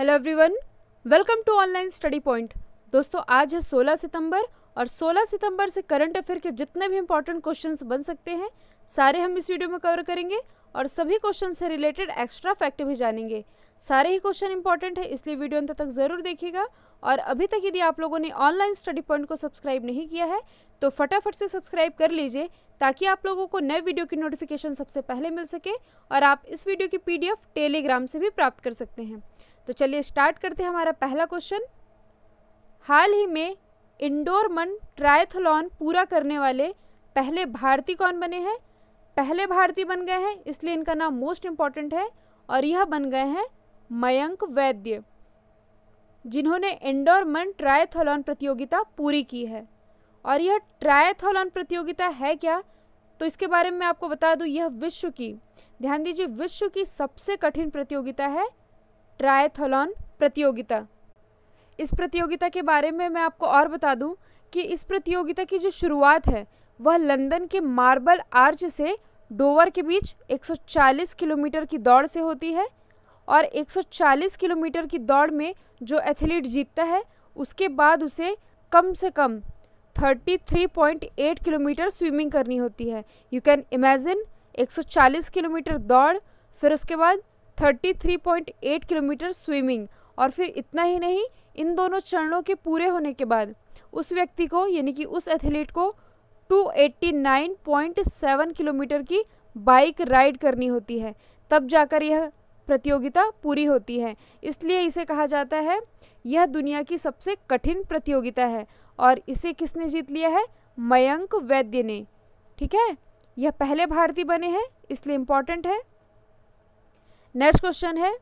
hello everyone welcome to Online Study Point दोस्तों आज है 16 सितंबर और 16 सितंबर से करंट अफेयर के जितने भी इंपॉर्टेंट क्वेश्चंस बन सकते हैं सारे हम इस वीडियो में कवर करेंगे और सभी क्वेश्चन से रिलेटेड एक्स्ट्रा फैक्ट भी जानेंगे सारे ही क्वेश्चन इंपॉर्टेंट है इसलिए वीडियो अंत तक ज़रूर देखिएगा और अभी तक यदि आप लोगों ने ऑनलाइन स्टडी पॉइंट को सब्सक्राइब नहीं किया है तो फटाफट से सब्सक्राइब कर लीजिए ताकि आप लोगों को नए वीडियो की नोटिफिकेशन सबसे पहले मिल सके और आप इस वीडियो की पीडीएफ टेलीग्राम से भी प्राप्त कर सकते हैं तो चलिए स्टार्ट करते हैं हमारा पहला क्वेश्चन हाल ही में इंडोर मन ट्रायथलॉन पूरा करने वाले पहले भारतीय कौन बने हैं पहले भारतीय बन गए हैं इसलिए इनका नाम मोस्ट इम्पॉर्टेंट है और यह बन गए हैं मयंक वैद्य जिन्होंने इंडोर मन ट्रायथलॉन प्रतियोगिता पूरी की है और यह ट्रायथलॉन प्रतियोगिता है क्या तो इसके बारे में आपको बता दूं यह विश्व की ध्यान दीजिए विश्व की सबसे कठिन प्रतियोगिता है ट्रायथलॉन प्रतियोगिता इस प्रतियोगिता के बारे में मैं आपको और बता दूं कि इस प्रतियोगिता की जो शुरुआत है वह लंदन के मार्बल आर्च से डोवर के बीच 140 किलोमीटर की दौड़ से होती है और 140 किलोमीटर की दौड़ में जो एथलीट जीतता है उसके बाद उसे कम से कम 33.8 किलोमीटर स्विमिंग करनी होती है यू कैन इमेजिन 140 किलोमीटर दौड़ फिर उसके बाद 33.8 किलोमीटर स्विमिंग और फिर इतना ही नहीं इन दोनों चरणों के पूरे होने के बाद उस व्यक्ति को यानी कि उस एथलीट को 289.7 किलोमीटर की बाइक राइड करनी होती है तब जाकर यह प्रतियोगिता पूरी होती है इसलिए इसे कहा जाता है यह दुनिया की सबसे कठिन प्रतियोगिता है और इसे किसने जीत लिया है मयंक वैद्य ने ठीक है यह पहले भारतीय बने हैं इसलिए इम्पॉर्टेंट है नेक्स्ट क्वेश्चन है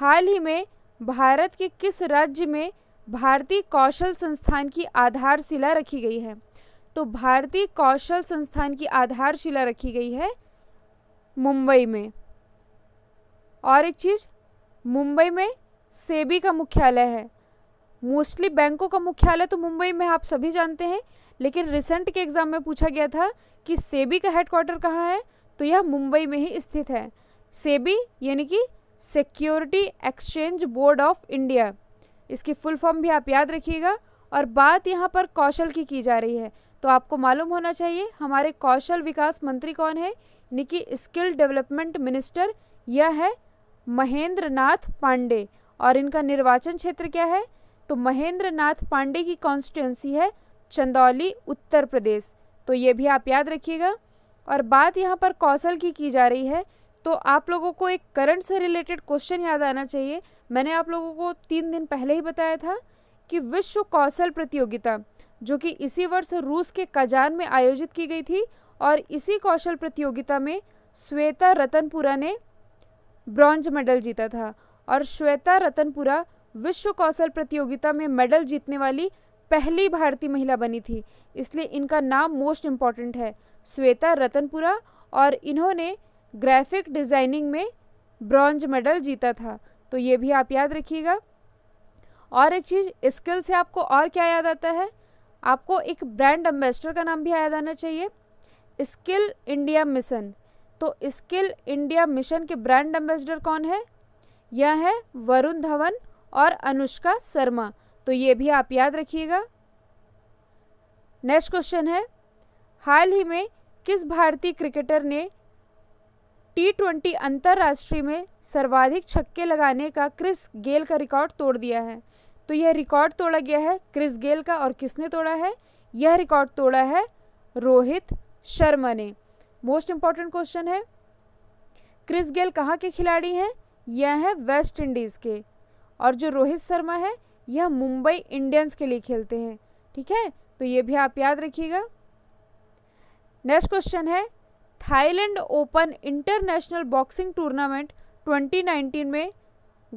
हाल ही में भारत के किस राज्य में भारतीय कौशल संस्थान की आधारशिला रखी गई है तो भारतीय कौशल संस्थान की आधारशिला रखी गई है मुंबई में और एक चीज़ मुंबई में सेबी का मुख्यालय है मोस्टली बैंकों का मुख्यालय तो मुंबई में आप सभी जानते हैं लेकिन रिसेंट के एग्ज़ाम में पूछा गया था कि सेबी का हेडक्वार्टर कहाँ है तो यह मुंबई में ही स्थित है सेबी यानी कि security exchange board of India इसकी फुल फॉर्म भी आप याद रखिएगा और बात यहाँ पर कौशल की की जा रही है तो आपको मालूम होना चाहिए हमारे कौशल विकास मंत्री कौन है यानी कि स्किल डेवलपमेंट मिनिस्टर यह है महेंद्र नाथ पांडे और इनका निर्वाचन क्षेत्र क्या है तो महेंद्र नाथ पांडे की कॉन्स्टिट्युएंसी है चंदौली उत्तर प्रदेश तो ये भी आप याद रखिएगा और बात यहाँ पर कौशल की की जा रही है तो आप लोगों को एक करंट से रिलेटेड क्वेश्चन याद आना चाहिए मैंने आप लोगों को तीन दिन पहले ही बताया था कि विश्व कौशल प्रतियोगिता जो कि इसी वर्ष रूस के कजान में आयोजित की गई थी और इसी कौशल प्रतियोगिता में श्वेता रतनपुरा ने ब्रॉन्ज मेडल जीता था और श्वेता रतनपुरा विश्व कौशल प्रतियोगिता में मेडल जीतने वाली पहली भारतीय महिला बनी थी इसलिए इनका नाम मोस्ट इम्पॉर्टेंट है श्वेता रतनपुरा और इन्होंने ग्राफिक डिज़ाइनिंग में ब्रॉन्ज मेडल जीता था तो ये भी आप याद रखिएगा और एक चीज़ स्किल से आपको और क्या याद आता है आपको एक ब्रांड एम्बेसडर का नाम भी याद आना चाहिए स्किल इंडिया मिशन तो स्किल इंडिया मिशन के ब्रांड एम्बेसडर कौन है यह है वरुण धवन और अनुष्का शर्मा तो ये भी आप याद रखिएगा नेक्स्ट क्वेश्चन है हाल ही में किस भारतीय क्रिकेटर ने टी ट्वेंटी अंतर्राष्ट्रीय में सर्वाधिक छक्के लगाने का क्रिस गेल का रिकॉर्ड तोड़ दिया है तो यह रिकॉर्ड तोड़ा गया है क्रिस गेल का और किसने तोड़ा है यह रिकॉर्ड तोड़ा है रोहित शर्मा ने मोस्ट इम्पॉर्टेंट क्वेश्चन है क्रिस गेल कहाँ के खिलाड़ी हैं यह हैं वेस्ट इंडीज़ के और जो रोहित शर्मा है यह मुंबई इंडियंस के लिए खेलते हैं ठीक है तो ये भी आप याद रखिएगा नेक्स्ट क्वेश्चन है Thailand Open International Boxing Tournament 2019 में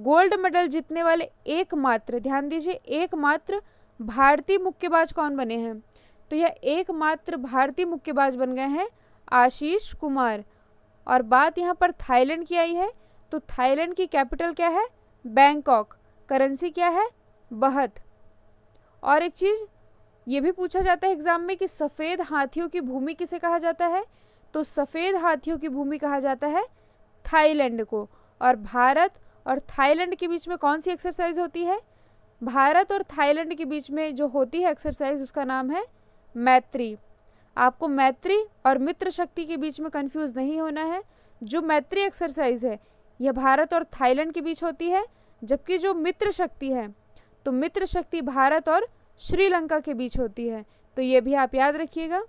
गोल्ड मेडल जीतने वाले एकमात्र ध्यान दीजिए एकमात्र भारतीय मुक्केबाज कौन बने हैं तो यह एकमात्र भारतीय मुक्केबाज बन गए हैं आशीष कुमार और बात यहाँ पर थाईलैंड की आई है तो थाईलैंड की कैपिटल क्या है बैंकॉक करेंसी क्या है बहत और एक चीज़ ये भी पूछा जाता है एग्ज़ाम में कि सफ़ेद हाथियों की भूमि किसे कहा जाता है तो सफ़ेद हाथियों की भूमि कहा जाता है थाईलैंड को और भारत और थाईलैंड के बीच में कौन सी एक्सरसाइज होती है भारत और थाईलैंड के बीच में जो होती है एक्सरसाइज उसका नाम है मैत्री आपको मैत्री और मित्र शक्ति के बीच में कंफ्यूज नहीं होना है जो मैत्री एक्सरसाइज है यह भारत और थाईलैंड के बीच होती है जबकि जो मित्र शक्ति है तो मित्र शक्ति भारत और श्रीलंका के बीच होती है तो ये भी आप याद रखिएगा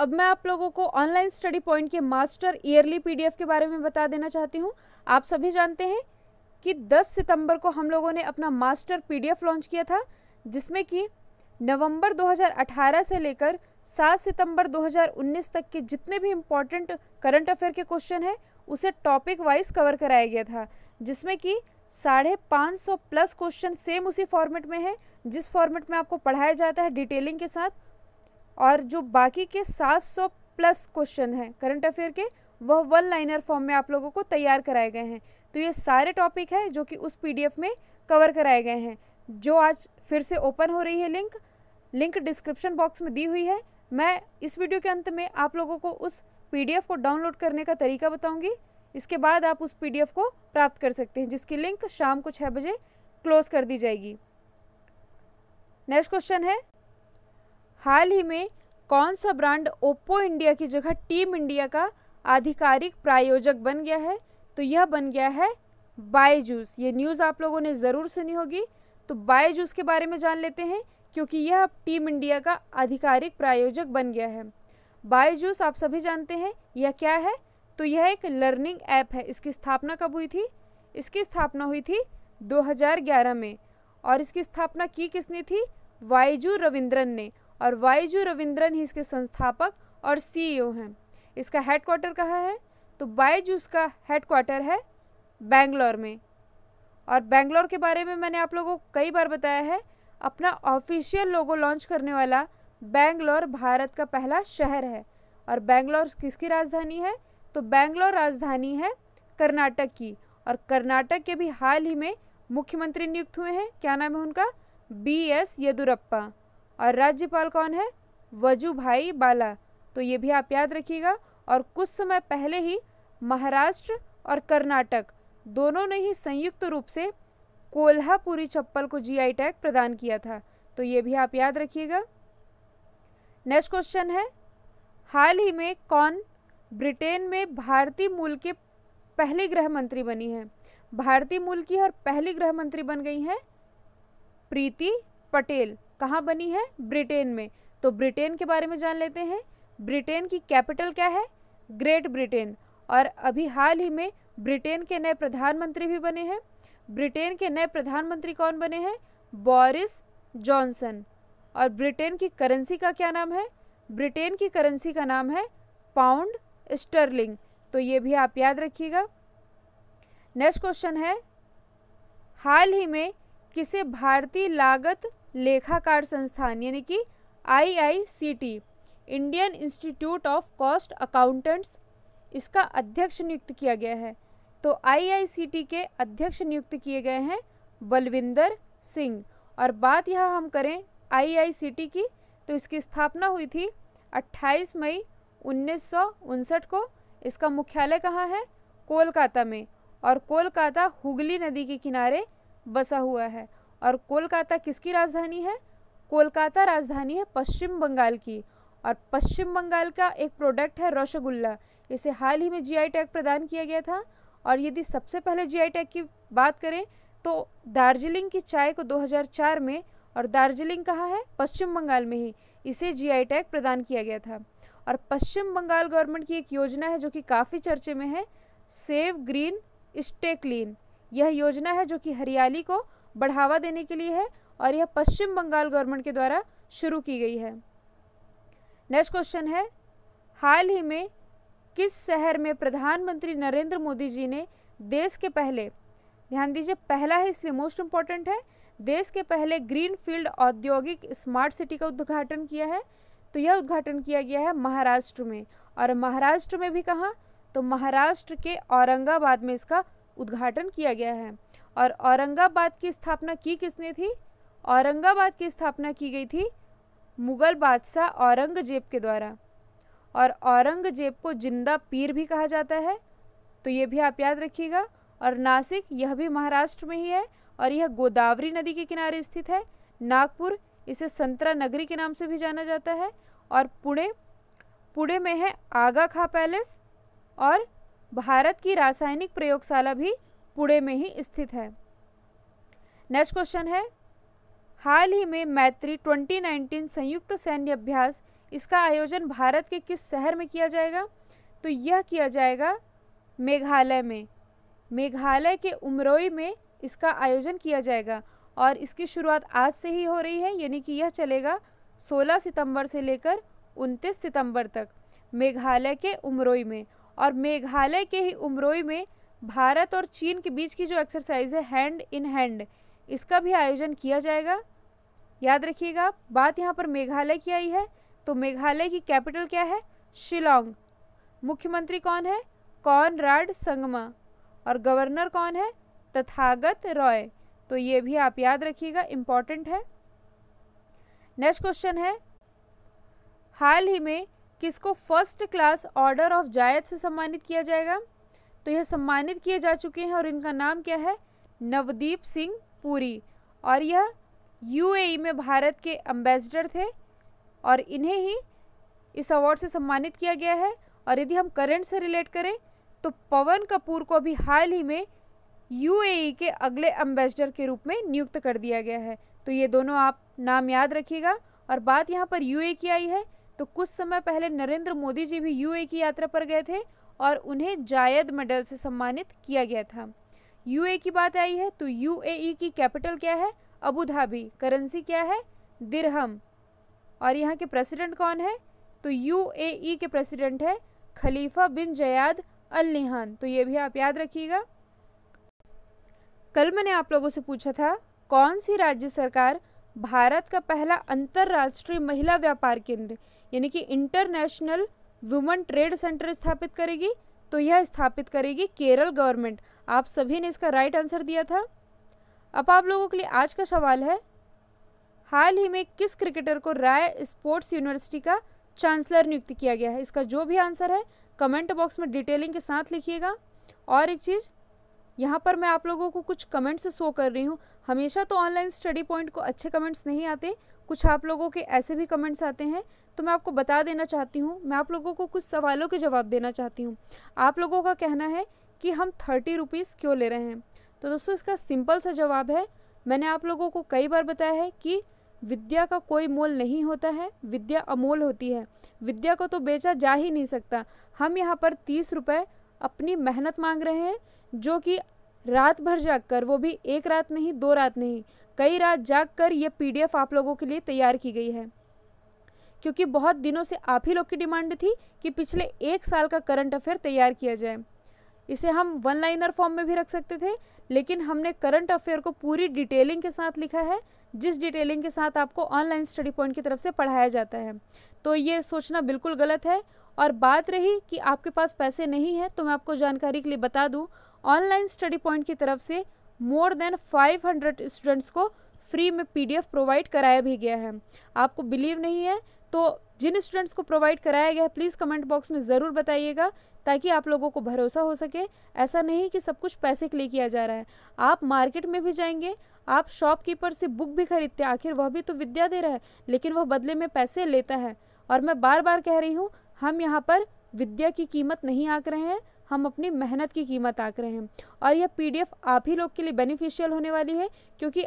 अब मैं आप लोगों को ऑनलाइन स्टडी पॉइंट के मास्टर ईयरली पीडीएफ के बारे में बता देना चाहती हूँ आप सभी जानते हैं कि 10 सितंबर को हम लोगों ने अपना मास्टर पीडीएफ लॉन्च किया था जिसमें कि नवंबर 2018 से लेकर 7 सितंबर 2019 तक के जितने भी इम्पोर्टेंट करंट अफेयर के क्वेश्चन हैं उसे टॉपिक वाइज कवर कराया गया था जिसमें कि साढ़े पाँच सौ प्लस क्वेश्चन सेम उसी फॉर्मेट में है जिस फॉर्मेट में आपको पढ़ाया जाता है डिटेलिंग के साथ और जो बाकी के सात सौ प्लस क्वेश्चन हैं करंट अफेयर के वह वन लाइनर फॉर्म में आप लोगों को तैयार कराए गए हैं तो ये सारे टॉपिक है जो कि उस पी में कवर कराए गए हैं जो आज फिर से ओपन हो रही है लिंक लिंक डिस्क्रिप्शन बॉक्स में दी हुई है मैं इस वीडियो के अंत में आप लोगों को उस पीडीएफ को डाउनलोड करने का तरीका बताऊंगी इसके बाद आप उस पीडीएफ को प्राप्त कर सकते हैं जिसकी लिंक शाम को छः बजे क्लोज कर दी जाएगी नेक्स्ट क्वेश्चन है हाल ही में कौन सा ब्रांड ओप्पो इंडिया की जगह टीम इंडिया का आधिकारिक प्रायोजक बन गया है तो यह बन गया है बायजूस ये न्यूज़ आप लोगों ने ज़रूर सुनी होगी तो बायजूस के बारे में जान लेते हैं क्योंकि यह अब टीम इंडिया का आधिकारिक प्रायोजक बन गया है बायजूस आप सभी जानते हैं यह क्या है तो यह एक लर्निंग ऐप है इसकी स्थापना कब हुई थी इसकी स्थापना हुई थी 2011 में और इसकी स्थापना की किसने थी वाईजू रविंद्रन ने और वाईजू रविंद्रन ही इसके संस्थापक और सीईओ e हैं इसका हेडक्वार्टर कहाँ है तो बायजूस का हेडक्वार्टर है बेंगलोर में और बेंगलोर के बारे में मैंने आप लोगों को कई बार बताया है अपना ऑफिशियल लोगो लॉन्च करने वाला बेंगलोर भारत का पहला शहर है और बेंगलोर किसकी राजधानी है तो बेंगलोर राजधानी है कर्नाटक की और कर्नाटक के भी हाल ही में मुख्यमंत्री नियुक्त हुए हैं क्या नाम है उनका बी एस येदुरप्पा और राज्यपाल कौन है वजू भाई बाला तो ये भी आप याद रखिएगा और कुछ समय पहले ही महाराष्ट्र और कर्नाटक दोनों ने ही संयुक्त रूप से कोल्हापुरी चप्पल को जीआई टैग प्रदान किया था तो ये भी आप याद रखिएगा नेक्स्ट क्वेश्चन है हाल ही में कौन ब्रिटेन में भारतीय मूल के पहली गृह मंत्री बनी है भारतीय मूल की हर पहली गृह मंत्री बन गई हैं प्रीति पटेल कहाँ बनी है ब्रिटेन में तो ब्रिटेन के बारे में जान लेते हैं ब्रिटेन की कैपिटल क्या है ग्रेट ब्रिटेन और अभी हाल ही में ब्रिटेन के नए प्रधानमंत्री भी बने हैं ब्रिटेन के नए प्रधानमंत्री कौन बने हैं बोरिस जॉनसन और ब्रिटेन की करेंसी का क्या नाम है ब्रिटेन की करेंसी का नाम है पाउंड स्टर्लिंग तो ये भी आप याद रखिएगा नेक्स्ट क्वेश्चन है हाल ही में किसे भारतीय लागत लेखाकार संस्थान यानी कि IICT Indian Institute of Cost Accountants इसका अध्यक्ष नियुक्त किया गया है तो आईआईसीटी के अध्यक्ष नियुक्त किए गए हैं बलविंदर सिंह और बात यहाँ हम करें आईआईसीटी की तो इसकी स्थापना हुई थी 28 मई उन्नीस को इसका मुख्यालय कहाँ है कोलकाता में और कोलकाता हुगली नदी के किनारे बसा हुआ है और कोलकाता किसकी राजधानी है कोलकाता राजधानी है पश्चिम बंगाल की और पश्चिम बंगाल का एक प्रोडक्ट है रसगुल्ला इसे हाल ही में जीआई टैग प्रदान किया गया था और यदि सबसे पहले जीआई टैग की बात करें तो दार्जिलिंग की चाय को 2004 में और दार्जिलिंग कहाँ है पश्चिम बंगाल में ही इसे जीआई टैग प्रदान किया गया था और पश्चिम बंगाल गवर्नमेंट की एक योजना है जो कि काफ़ी चर्चे में है सेव ग्रीन स्टे क्लीन यह योजना है जो कि हरियाली को बढ़ावा देने के लिए है और यह पश्चिम बंगाल गवर्नमेंट के द्वारा शुरू की गई है नेक्स्ट क्वेश्चन है हाल ही में किस शहर में प्रधानमंत्री नरेंद्र मोदी जी ने देश के पहले ध्यान दीजिए पहला है इसलिए मोस्ट इम्पॉर्टेंट है देश के पहले ग्रीन फील्ड औद्योगिक स्मार्ट सिटी का उद्घाटन किया है तो यह उद्घाटन किया गया है महाराष्ट्र में और महाराष्ट्र में भी कहाँ तो महाराष्ट्र के औरंगाबाद में इसका उद्घाटन किया गया है और औरंगाबाद की स्थापना की किसने थी औरंगाबाद की स्थापना की गई थी मुगल बादशाह औरंगजेब के द्वारा और औरंगजेब को जिंदा पीर भी कहा जाता है तो ये भी आप याद रखिएगा और नासिक यह भी महाराष्ट्र में ही है और यह गोदावरी नदी के किनारे स्थित है नागपुर इसे संतरा नगरी के नाम से भी जाना जाता है और पुणे पुणे में है आगा खा पैलेस और भारत की रासायनिक प्रयोगशाला भी पुणे में ही स्थित है नेक्स्ट क्वेश्चन है हाल ही में मैत्री 2019 संयुक्त सैन्य अभ्यास इसका आयोजन भारत के किस शहर में किया जाएगा तो यह किया जाएगा मेघालय में मेघालय के उमरोई में इसका आयोजन किया जाएगा और इसकी शुरुआत आज से ही हो रही है यानी कि यह चलेगा 16 सितंबर से लेकर 29 सितंबर तक मेघालय के उमरोई में और मेघालय के ही उमरोई में भारत और चीन के बीच की जो एक्सरसाइज है हैंड इन हैंड इसका भी आयोजन किया जाएगा याद रखिएगा बात यहाँ पर मेघालय की आई है तो मेघालय की कैपिटल क्या है शिलोंग मुख्यमंत्री कौन है राड संगमा और गवर्नर कौन है तथागत रॉय तो ये भी आप याद रखिएगा इम्पॉर्टेंट है नेक्स्ट क्वेश्चन है हाल ही में किसको first class order of Zayed से सम्मानित किया जाएगा तो यह सम्मानित किए जा चुके हैं और इनका नाम क्या है नवदीप सिंह पुरी और यह यूएई e में भारत के एम्बेसडर थे और इन्हें ही इस अवार्ड से सम्मानित किया गया है और यदि हम करंट से रिलेट करें तो पवन कपूर को अभी हाल ही में यूएई e के अगले एम्बेसडर के रूप में नियुक्त कर दिया गया है तो ये दोनों आप नाम याद रखिएगा और बात यहाँ पर यू e की आई है तो कुछ समय पहले नरेंद्र मोदी जी भी यू e की यात्रा पर गए थे और उन्हें जायद मेडल से सम्मानित किया गया था यू की बात आई है तो यू की कैपिटल क्या है अबू धाबी करेंसी क्या है दिरहम और यहाँ के प्रेसिडेंट कौन है तो यू के प्रेसिडेंट है खलीफा बिन जयाद अल निहान तो ये भी आप याद रखिएगा कल मैंने आप लोगों से पूछा था कौन सी राज्य सरकार भारत का पहला अंतर्राष्ट्रीय महिला व्यापार केंद्र यानी कि इंटरनेशनल वुमेन ट्रेड सेंटर स्थापित करेगी तो यह स्थापित करेगी केरल गवर्नमेंट आप सभी ने इसका राइट आंसर दिया था अब आप लोगों के लिए आज का सवाल है हाल ही में किस क्रिकेटर को राय स्पोर्ट्स यूनिवर्सिटी का चांसलर नियुक्त किया गया है इसका जो भी आंसर है कमेंट बॉक्स में डिटेलिंग के साथ लिखिएगा और एक चीज़ यहाँ पर मैं आप लोगों को कुछ कमेंट्स शो कर रही हूँ हमेशा तो ऑनलाइन स्टडी पॉइंट को अच्छे कमेंट्स नहीं आते कुछ आप लोगों के ऐसे भी कमेंट्स आते हैं तो मैं आपको बता देना चाहती हूँ मैं आप लोगों को कुछ सवालों के जवाब देना चाहती हूँ आप लोगों का कहना है कि हम थर्टी रुपीज़ क्यों ले रहे हैं तो दोस्तों इसका सिंपल सा जवाब है मैंने आप लोगों को कई बार बताया है कि विद्या का कोई मोल नहीं होता है विद्या अमोल होती है विद्या को तो बेचा जा ही नहीं सकता हम यहाँ पर तीस रुपये अपनी मेहनत मांग रहे हैं जो कि रात भर जाग कर वो भी एक रात नहीं दो रात नहीं कई रात जाग कर ये पी आप लोगों के लिए तैयार की गई है क्योंकि बहुत दिनों से आप ही लोग की डिमांड थी कि पिछले एक साल का करंट अफेयर तैयार किया जाए इसे हम वन लाइनर फॉर्म में भी रख सकते थे लेकिन हमने करंट अफेयर को पूरी डिटेलिंग के साथ लिखा है जिस डिटेलिंग के साथ आपको ऑनलाइन स्टडी पॉइंट की तरफ से पढ़ाया जाता है तो ये सोचना बिल्कुल गलत है और बात रही कि आपके पास पैसे नहीं हैं तो मैं आपको जानकारी के लिए बता दूं ऑनलाइन स्टडी पॉइंट की तरफ से मोर देन 500 स्टूडेंट्स को फ्री में पीडीएफ प्रोवाइड कराया भी गया है आपको बिलीव नहीं है तो जिन स्टूडेंट्स को प्रोवाइड कराया गया है प्लीज़ कमेंट बॉक्स में ज़रूर बताइएगा ताकि आप लोगों को भरोसा हो सके ऐसा नहीं कि सब कुछ पैसे के लिए किया जा रहा है आप मार्केट में भी जाएंगे आप शॉपकीपर से बुक भी खरीदते हैं आखिर वह भी तो विद्या दे रहा है लेकिन वह बदले में पैसे लेता है और मैं बार बार कह रही हूँ हम यहाँ पर विद्या की कीमत नहीं आँक रहे हैं हम अपनी मेहनत की कीमत आँक रहे हैं और यह पीडीएफ आप ही लोग के लिए बेनिफिशियल होने वाली है क्योंकि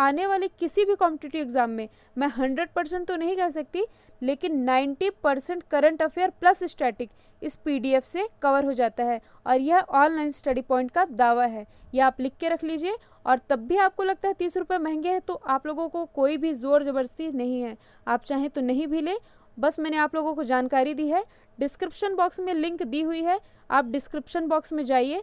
आने वाले किसी भी कॉम्पिटेटिव एग्ज़ाम में मैं हंड्रेड परसेंट तो नहीं कह सकती लेकिन ninety percent current affair plus static इस पीडीएफ से कवर हो जाता है और यह ऑनलाइन स्टडी पॉइंट का दावा है यह आप लिख के रख लीजिए और तब भी आपको लगता है तीस रुपये महंगे हैं तो आप लोगों को कोई भी ज़ोर ज़बरदस्ती नहीं है आप चाहें तो नहीं भी लें बस मैंने आप लोगों को जानकारी दी है डिस्क्रिप्शन बॉक्स में लिंक दी हुई है आप डिस्क्रिप्शन बॉक्स में जाइए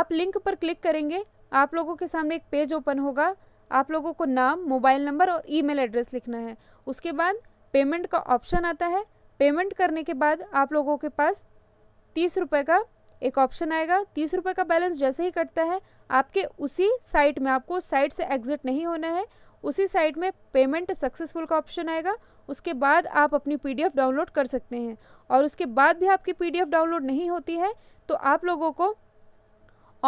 आप लिंक पर क्लिक करेंगे आप लोगों के सामने एक पेज ओपन होगा आप लोगों को नाम मोबाइल नंबर और ईमेल एड्रेस लिखना है उसके बाद पेमेंट का ऑप्शन आता है पेमेंट करने के बाद आप लोगों के पास तीस रुपये का एक ऑप्शन आएगा तीस रुपये का बैलेंस जैसे ही कटता है आपके उसी साइट में आपको साइट से एग्जिट नहीं होना है उसी साइट में पेमेंट सक्सेसफुल का ऑप्शन आएगा उसके बाद आप अपनी पीडीएफ डाउनलोड कर सकते हैं और उसके बाद भी आपकी पीडीएफ डाउनलोड नहीं होती है तो आप लोगों को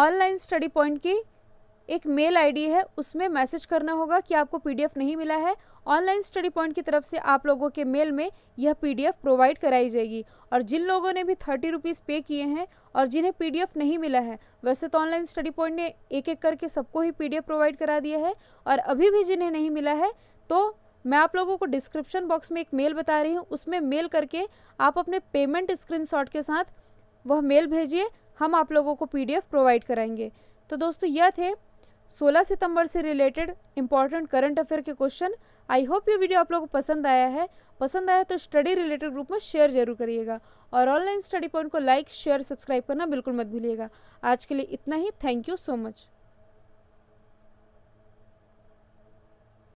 ऑनलाइन स्टडी पॉइंट की एक मेल आईडी है उसमें मैसेज करना होगा कि आपको पीडीएफ नहीं मिला है ऑनलाइन स्टडी पॉइंट की तरफ से आप लोगों के मेल में यह पीडीएफ प्रोवाइड कराई जाएगी और जिन लोगों ने भी थर्टी रुपीज़ पे किए हैं और जिन्हें पीडीएफ नहीं मिला है वैसे तो ऑनलाइन स्टडी पॉइंट ने एक एक करके सबको ही पी प्रोवाइड करा दिया है और अभी भी जिन्हें नहीं मिला है तो मैं आप लोगों को डिस्क्रिप्शन बॉक्स में एक मेल बता रही हूँ उसमें मेल करके आप अपने पेमेंट स्क्रीन के साथ वह मेल भेजिए हम आप लोगों को पी प्रोवाइड कराएंगे तो दोस्तों यह थे 16 सितंबर से रिलेटेड इंपॉर्टेंट करंट अफेयर के क्वेश्चन आई होप ये वीडियो आप लोगों को पसंद आया है पसंद आया तो स्टडी रिलेटेड ग्रुप में शेयर जरूर करिएगा और ऑनलाइन स्टडी पॉइंट को लाइक शेयर सब्सक्राइब करना बिल्कुल मत भूलिएगा आज के लिए इतना ही थैंक यू सो मच